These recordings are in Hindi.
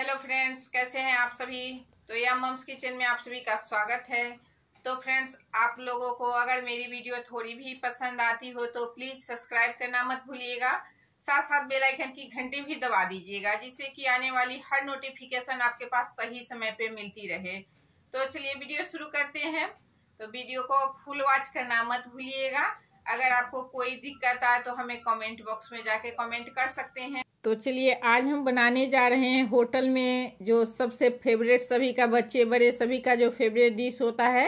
हेलो फ्रेंड्स कैसे हैं आप सभी तो या मम्स किचन में आप सभी का स्वागत है तो फ्रेंड्स आप लोगों को अगर मेरी वीडियो थोड़ी भी पसंद आती हो तो प्लीज सब्सक्राइब करना मत भूलिएगा साथ साथ बेल आइकन की घंटी भी दबा दीजिएगा जिससे कि आने वाली हर नोटिफिकेशन आपके पास सही समय पे मिलती रहे तो चलिए वीडियो शुरू करते हैं तो वीडियो को फुल वॉच करना मत भूलिएगा अगर आपको कोई दिक्कत आए तो हमें कमेंट बॉक्स में जाके कमेंट कर सकते हैं तो चलिए आज हम बनाने जा रहे हैं होटल में जो सबसे फेवरेट सभी का बच्चे बड़े सभी का जो फेवरेट डिश होता है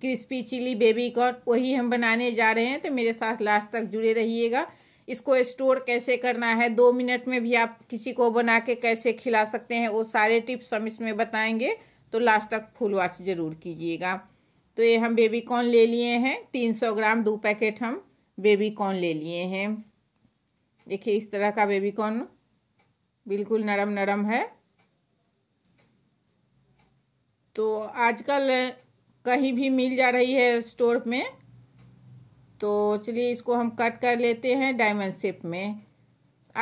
क्रिस्पी चिली बेबी कॉर्न वही हम बनाने जा रहे हैं तो मेरे साथ लास्ट तक जुड़े रहिएगा इसको स्टोर कैसे करना है दो मिनट में भी आप किसी को बना के कैसे खिला सकते हैं वो सारे टिप्स हम इसमें बताएंगे तो लास्ट तक फुल वॉच ज़रूर कीजिएगा तो ये हम बेबी कॉर्न ले लिए हैं तीन सौ ग्राम दो पैकेट हम बेबी कॉर्न ले लिए हैं देखिए इस तरह का बेबी कॉर्न बिल्कुल नरम नरम है तो आजकल कहीं भी मिल जा रही है स्टोर में तो चलिए इसको हम कट कर लेते हैं डायमंड शेप में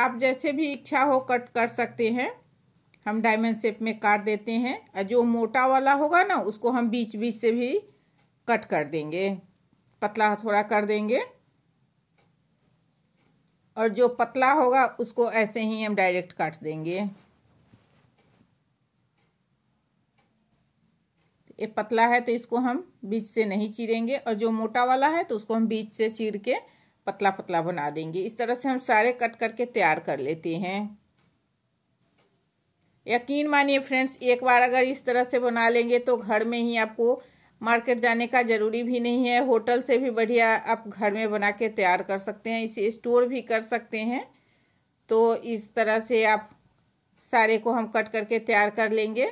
आप जैसे भी इच्छा हो कट कर सकते हैं हम डायमंड शेप में काट देते हैं और जो मोटा वाला होगा ना उसको हम बीच बीच से भी कट कर देंगे पतला थोड़ा कर देंगे और जो पतला होगा उसको ऐसे ही हम डायरेक्ट काट देंगे ये पतला है तो इसको हम बीच से नहीं चीरेंगे और जो मोटा वाला है तो उसको हम बीच से चीर के पतला पतला बना देंगे इस तरह से हम सारे कट करके तैयार कर लेते हैं यकीन मानिए फ्रेंड्स एक बार अगर इस तरह से बना लेंगे तो घर में ही आपको मार्केट जाने का ज़रूरी भी नहीं है होटल से भी बढ़िया आप घर में बना के तैयार कर सकते हैं इसे स्टोर भी कर सकते हैं तो इस तरह से आप सारे को हम कट करके तैयार कर लेंगे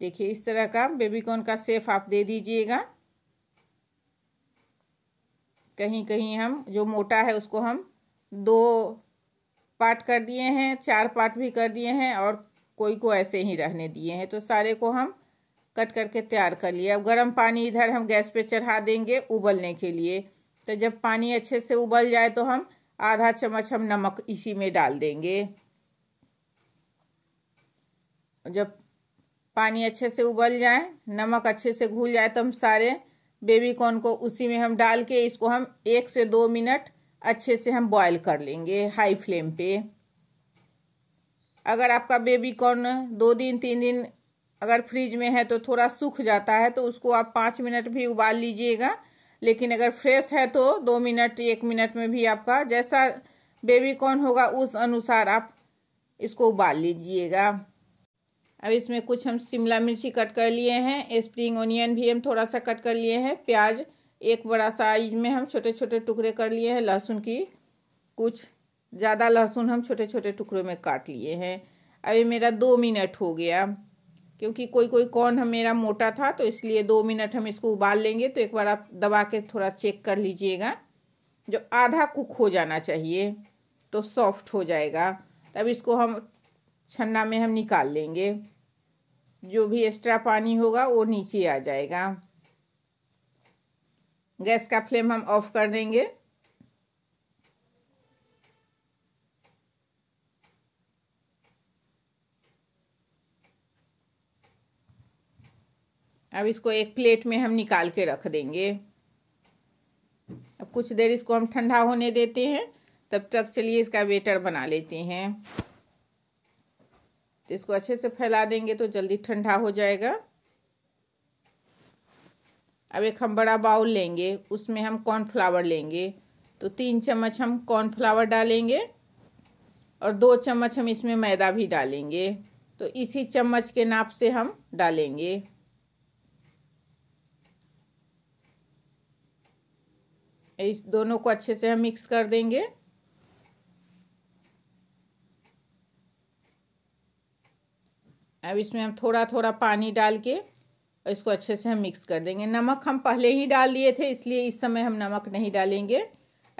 देखिए इस तरह का बेबीकॉर्न का सेफ आप दे दीजिएगा कहीं कहीं हम जो मोटा है उसको हम दो पार्ट कर दिए हैं चार पार्ट भी कर दिए हैं और कोई को ऐसे ही रहने दिए हैं तो सारे को हम कट करके तैयार कर लिए अब गर्म पानी इधर हम गैस पे चढ़ा देंगे उबलने के लिए तो जब पानी अच्छे से उबल जाए तो हम आधा चम्मच हम नमक इसी में डाल देंगे जब पानी अच्छे से उबल जाए नमक अच्छे से घुल जाए तो हम सारे बेबी कॉर्न को उसी में हम डाल के इसको हम एक से दो मिनट अच्छे से हम बॉयल कर लेंगे हाई फ्लेम पे अगर आपका बेबी कॉर्न दो दिन तीन दिन अगर फ्रिज में है तो थोड़ा सूख जाता है तो उसको आप पाँच मिनट भी उबाल लीजिएगा लेकिन अगर फ्रेश है तो दो मिनट एक मिनट में भी आपका जैसा बेबी कॉर्न होगा उस अनुसार आप इसको उबाल लीजिएगा अब इसमें कुछ हम शिमला मिर्ची कट कर लिए हैं स्प्रिंग ऑनियन भी हम थोड़ा सा कट कर लिए हैं प्याज एक बड़ा साइज में हम छोटे छोटे टुकड़े कर लिए हैं लहसुन की कुछ ज़्यादा लहसुन हम छोटे छोटे टुकड़ों में काट लिए हैं अभी मेरा दो मिनट हो गया क्योंकि कोई कोई कौन हम मेरा मोटा था तो इसलिए दो मिनट हम इसको उबाल लेंगे तो एक बार आप दबा के थोड़ा चेक कर लीजिएगा जो आधा कुक हो जाना चाहिए तो सॉफ्ट हो जाएगा तब इसको हम छन्ना में हम निकाल लेंगे जो भी एक्स्ट्रा पानी होगा वो नीचे आ जाएगा गैस का फ्लेम हम ऑफ कर देंगे अब इसको एक प्लेट में हम निकाल के रख देंगे अब कुछ देर इसको हम ठंडा होने देते हैं तब तक चलिए इसका वेटर बना लेते हैं तो इसको अच्छे से फैला देंगे तो जल्दी ठंडा हो जाएगा अब एक हम बड़ा बाउल लेंगे उसमें हम कॉर्नफ्लावर लेंगे तो तीन चम्मच हम कॉर्नफ्लावर डालेंगे और दो चम्मच हम इसमें मैदा भी डालेंगे तो इसी चम्मच के नाप से हम डालेंगे इस दोनों को अच्छे से हम मिक्स कर देंगे अब इसमें हम थोड़ा थोड़ा पानी डाल के और इसको अच्छे से हम मिक्स कर देंगे नमक हम पहले ही डाल दिए थे इसलिए इस समय हम नमक नहीं डालेंगे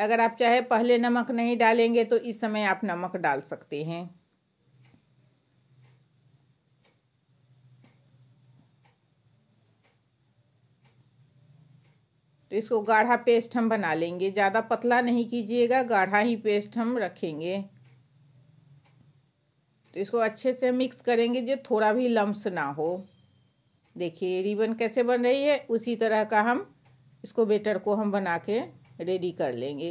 अगर आप चाहे पहले नमक नहीं डालेंगे तो इस समय आप नमक डाल सकते हैं तो इसको गाढ़ा पेस्ट हम बना लेंगे ज़्यादा पतला नहीं कीजिएगा गाढ़ा ही पेस्ट हम रखेंगे तो इसको अच्छे से मिक्स करेंगे जो थोड़ा भी लम्स ना हो देखिए रिबन कैसे बन रही है उसी तरह का हम इसको बेटर को हम बना के रेडी कर लेंगे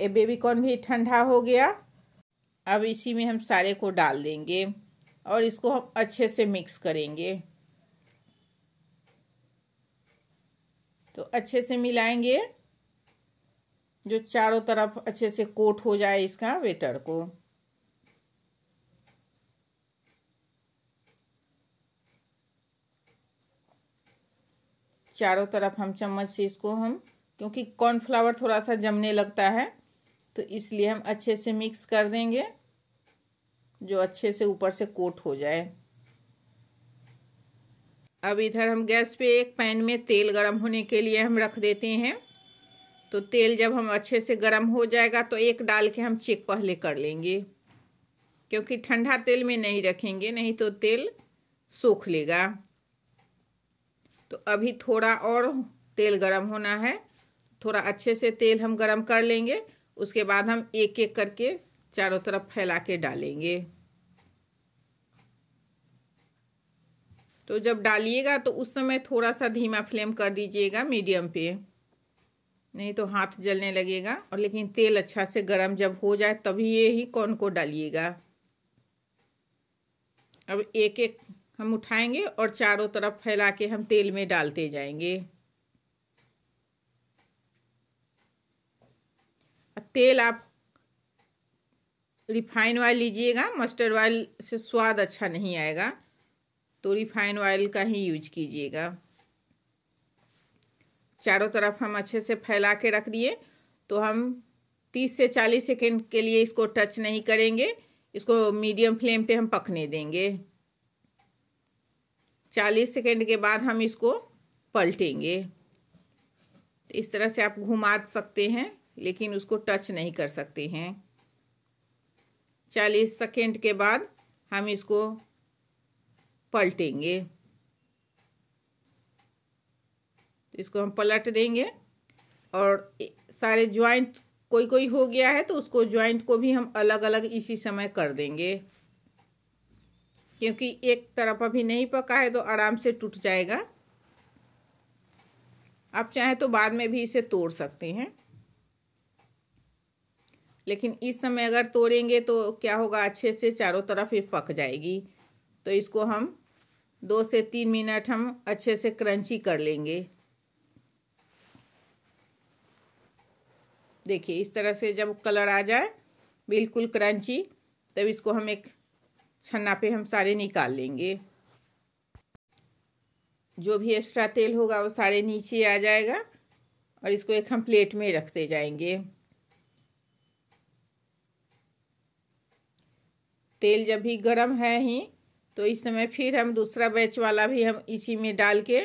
ये बेबी कॉर्न भी ठंडा हो गया अब इसी में हम सारे को डाल देंगे और इसको हम अच्छे से मिक्स करेंगे तो अच्छे से मिलाएंगे जो चारों तरफ अच्छे से कोट हो जाए इसका वेटर को चारों तरफ हम चम्मच से इसको हम क्योंकि कॉर्नफ्लावर थोड़ा सा जमने लगता है तो इसलिए हम अच्छे से मिक्स कर देंगे जो अच्छे से ऊपर से कोट हो जाए अब इधर हम गैस पे एक पैन में तेल गरम होने के लिए हम रख देते हैं तो तेल जब हम अच्छे से गरम हो जाएगा तो एक डाल के हम चेक पहले कर लेंगे क्योंकि ठंडा तेल में नहीं रखेंगे नहीं तो तेल सूख लेगा तो अभी थोड़ा और तेल गरम होना है थोड़ा अच्छे से तेल हम गरम कर लेंगे उसके बाद हम एक एक करके चारों तरफ फैला के डालेंगे तो जब डालिएगा तो उस समय थोड़ा सा धीमा फ्लेम कर दीजिएगा मीडियम पे नहीं तो हाथ जलने लगेगा और लेकिन तेल अच्छा से गर्म जब हो जाए तभी ये ही कौन को डालिएगा अब एक एक हम उठाएंगे और चारों तरफ फैला के हम तेल में डालते जाएंगे तेल आप रिफाइन ऑयल लीजिएगा मस्टर्ड ऑयल से स्वाद अच्छा नहीं आएगा तो रिफाइन ऑयल का ही यूज कीजिएगा चारों तरफ हम अच्छे से फैला के रख दिए तो हम तीस से चालीस सेकेंड के लिए इसको टच नहीं करेंगे इसको मीडियम फ्लेम पे हम पकने देंगे चालीस सेकेंड के बाद हम इसको पलटेंगे तो इस तरह से आप घुमा सकते हैं लेकिन उसको टच नहीं कर सकते हैं चालीस सेकेंड के बाद हम इसको पलटेंगे तो इसको हम पलट देंगे और सारे ज्वाइंट कोई कोई हो गया है तो उसको ज्वाइंट को भी हम अलग अलग इसी समय कर देंगे क्योंकि एक तरफ अभी नहीं पका है तो आराम से टूट जाएगा आप चाहें तो बाद में भी इसे तोड़ सकते हैं लेकिन इस समय अगर तोड़ेंगे तो क्या होगा अच्छे से चारों तरफ ये पक जाएगी तो इसको हम दो से तीन मिनट हम अच्छे से क्रंची कर लेंगे देखिए इस तरह से जब कलर आ जाए बिल्कुल क्रंची तब इसको हम एक छन्ना पे हम सारे निकाल लेंगे जो भी एक्स्ट्रा तेल होगा वो सारे नीचे आ जाएगा और इसको एक हम प्लेट में रखते जाएंगे तेल जब भी गरम है ही तो इस समय फिर हम दूसरा बैच वाला भी हम इसी में डाल के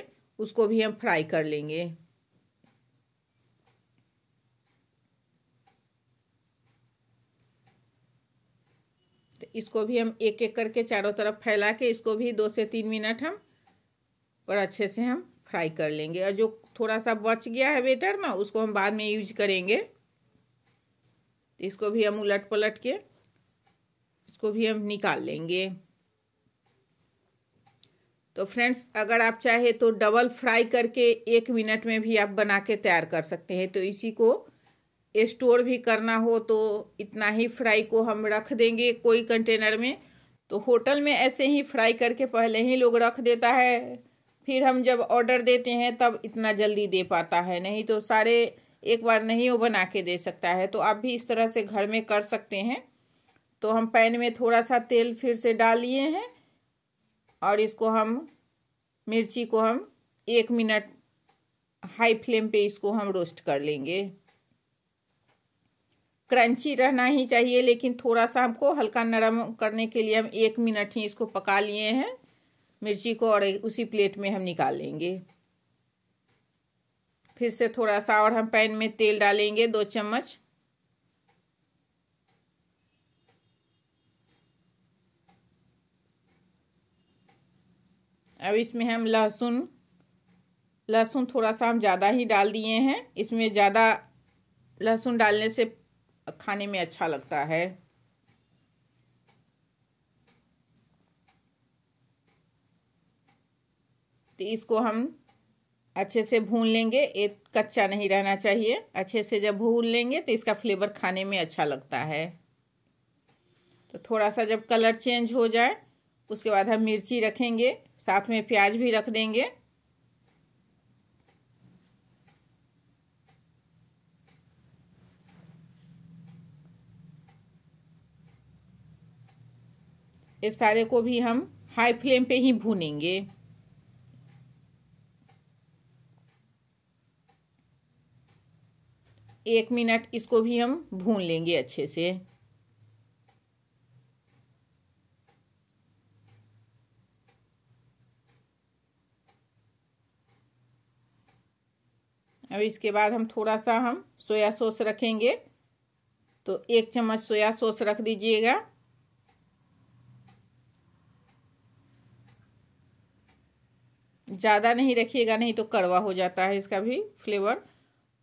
उसको भी हम फ्राई कर लेंगे तो इसको भी हम एक एक करके चारों तरफ फैला के इसको भी दो से तीन मिनट हम और अच्छे से हम फ्राई कर लेंगे और जो थोड़ा सा बच गया है बेटर ना उसको हम बाद में यूज करेंगे तो इसको भी हम उलट पलट के इसको भी हम निकाल लेंगे तो फ्रेंड्स अगर आप चाहे तो डबल फ्राई करके एक मिनट में भी आप बना के तैयार कर सकते हैं तो इसी को स्टोर भी करना हो तो इतना ही फ्राई को हम रख देंगे कोई कंटेनर में तो होटल में ऐसे ही फ्राई करके पहले ही लोग रख देता है फिर हम जब ऑर्डर देते हैं तब इतना जल्दी दे पाता है नहीं तो सारे एक बार नहीं वो बना के दे सकता है तो आप भी इस तरह से घर में कर सकते हैं तो हम पैन में थोड़ा सा तेल फिर से डाल लिए हैं और इसको हम मिर्ची को हम एक मिनट हाई फ्लेम पे इसको हम रोस्ट कर लेंगे क्रंची रहना ही चाहिए लेकिन थोड़ा सा हमको हल्का नरम करने के लिए हम एक मिनट ही इसको पका लिए हैं मिर्ची को और उसी प्लेट में हम निकाल लेंगे फिर से थोड़ा सा और हम पैन में तेल डालेंगे दो चम्मच अब इसमें हम लहसुन लहसुन थोड़ा सा हम ज़्यादा ही डाल दिए हैं इसमें ज़्यादा लहसुन डालने से खाने में अच्छा लगता है तो इसको हम अच्छे से भून लेंगे एक कच्चा नहीं रहना चाहिए अच्छे से जब भून लेंगे तो इसका फ्लेवर खाने में अच्छा लगता है तो थोड़ा सा जब कलर चेंज हो जाए उसके बाद हम मिर्ची रखेंगे साथ में प्याज भी रख देंगे इस सारे को भी हम हाई फ्लेम पे ही भूनेंगे एक मिनट इसको भी हम भून लेंगे अच्छे से अब इसके बाद हम थोड़ा सा हम सोया सॉस रखेंगे तो एक चम्मच सोया सॉस रख दीजिएगा ज़्यादा नहीं रखिएगा नहीं तो कड़वा हो जाता है इसका भी फ्लेवर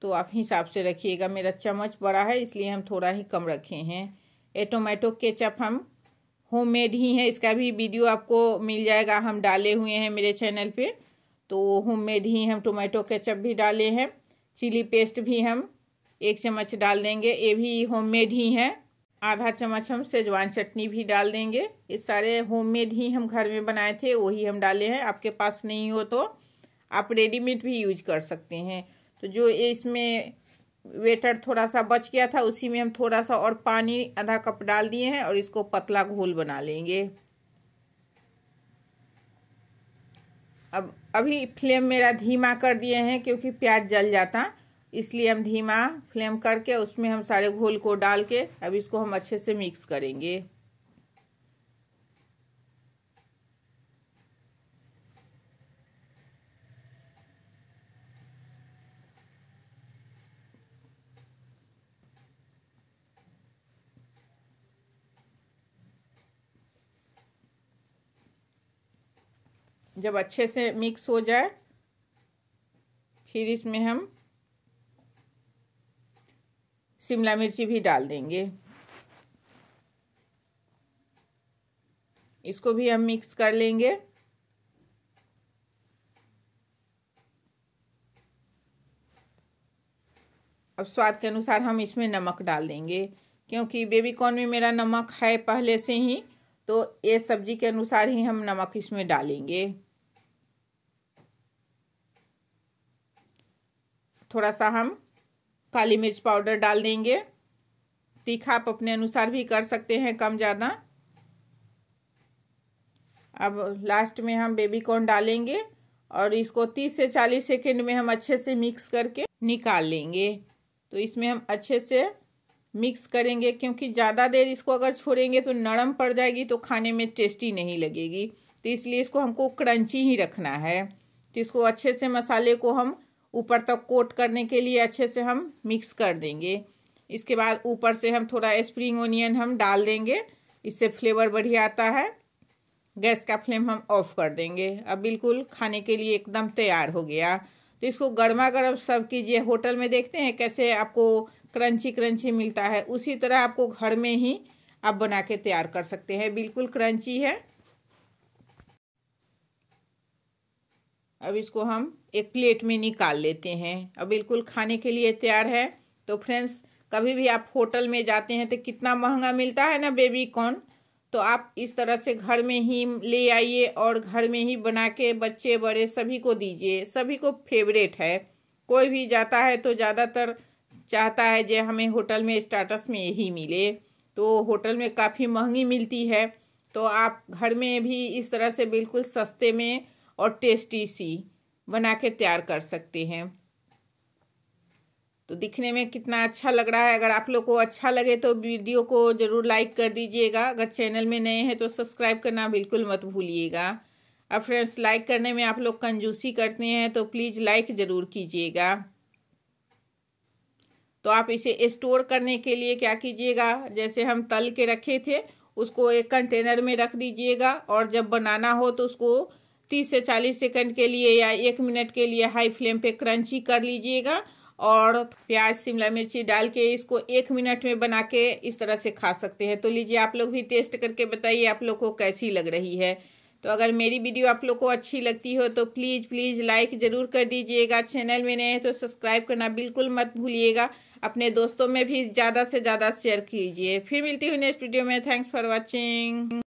तो आप हिसाब से रखिएगा मेरा चम्मच बड़ा है इसलिए हम थोड़ा ही कम रखे हैं ए टोमेटो केचप हम होम मेड ही है इसका भी वीडियो आपको मिल जाएगा हम डाले हुए हैं मेरे चैनल पे तो होम मेड ही हम टोमेटो केचप भी डाले हैं चिली पेस्ट भी हम एक चम्मच डाल देंगे ये भी होममेड ही है आधा चम्मच हम सेजवान चटनी भी डाल देंगे ये सारे होममेड ही हम घर में बनाए थे वही हम डाले हैं आपके पास नहीं हो तो आप रेडीमेड भी यूज कर सकते हैं तो जो इसमें वेटर थोड़ा सा बच गया था उसी में हम थोड़ा सा और पानी आधा कप डाल दिए हैं और इसको पतला घोल बना लेंगे अब अभी फ्लेम मेरा धीमा कर दिए हैं क्योंकि प्याज जल जाता इसलिए हम धीमा फ्लेम करके उसमें हम सारे घोल को डाल के अब इसको हम अच्छे से मिक्स करेंगे जब अच्छे से मिक्स हो जाए फिर इसमें हम शिमला मिर्ची भी डाल देंगे इसको भी हम मिक्स कर लेंगे अब स्वाद के अनुसार हम इसमें नमक डाल देंगे क्योंकि बेबी कॉर्न में मेरा नमक है पहले से ही तो ये सब्जी के अनुसार ही हम नमक इसमें डालेंगे थोड़ा सा हम काली मिर्च पाउडर डाल देंगे तीखा आप अपने अनुसार भी कर सकते हैं कम ज़्यादा अब लास्ट में हम बेबी कॉर्न डालेंगे और इसको तीस से चालीस सेकेंड में हम अच्छे से मिक्स करके निकाल लेंगे तो इसमें हम अच्छे से मिक्स करेंगे क्योंकि ज़्यादा देर इसको अगर छोड़ेंगे तो नरम पड़ जाएगी तो खाने में टेस्टी नहीं लगेगी तो इसलिए इसको हमको क्रंची ही रखना है तो इसको अच्छे से मसाले को हम ऊपर तक कोट करने के लिए अच्छे से हम मिक्स कर देंगे इसके बाद ऊपर से हम थोड़ा स्प्रिंग ओनियन हम डाल देंगे इससे फ्लेवर बढ़िया आता है गैस का फ्लेम हम ऑफ कर देंगे अब बिल्कुल खाने के लिए एकदम तैयार हो गया तो इसको गर्मा गर्म सब कीजिए होटल में देखते हैं कैसे आपको क्रंची क्रंची मिलता है उसी तरह आपको घर में ही आप बना के तैयार कर सकते हैं बिल्कुल क्रंची है अब इसको हम एक प्लेट में निकाल लेते हैं अब बिल्कुल खाने के लिए तैयार है तो फ्रेंड्स कभी भी आप होटल में जाते हैं तो कितना महंगा मिलता है ना बेबी कॉर्न तो आप इस तरह से घर में ही ले आइए और घर में ही बना के बच्चे बड़े सभी को दीजिए सभी को फेवरेट है कोई भी जाता है तो ज़्यादातर चाहता है जो हमें होटल में स्टार्टस में यही मिले तो होटल में काफ़ी महंगी मिलती है तो आप घर में भी इस तरह से बिल्कुल सस्ते में और टेस्टी सी बना के तैयार कर सकते हैं तो दिखने में कितना अच्छा लग रहा है अगर आप लोग को अच्छा लगे तो वीडियो को ज़रूर लाइक कर दीजिएगा अगर चैनल में नए हैं तो सब्सक्राइब करना बिल्कुल मत भूलिएगा अब फ्रेंड्स लाइक करने में आप लोग कंजूसी करते हैं तो प्लीज़ लाइक ज़रूर कीजिएगा तो आप इसे स्टोर करने के लिए क्या कीजिएगा जैसे हम तल के रखे थे उसको एक कंटेनर में रख दीजिएगा और जब बनाना हो तो उसको तीस से चालीस सेकंड के लिए या एक मिनट के लिए हाई फ्लेम पे क्रंची कर लीजिएगा और प्याज शिमला मिर्ची डाल के इसको एक मिनट में बना के इस तरह से खा सकते हैं तो लीजिए आप लोग भी टेस्ट करके बताइए आप लोग को कैसी लग रही है तो अगर मेरी वीडियो आप लोग को अच्छी लगती हो तो प्लीज़ प्लीज़ लाइक ज़रूर कर दीजिएगा चैनल में नए हैं तो सब्सक्राइब करना बिल्कुल मत भूलिएगा अपने दोस्तों में भी ज़्यादा से ज़्यादा शेयर कीजिए फिर मिलती हूँ नेक्स्ट वीडियो में थैंक्स फॉर वॉचिंग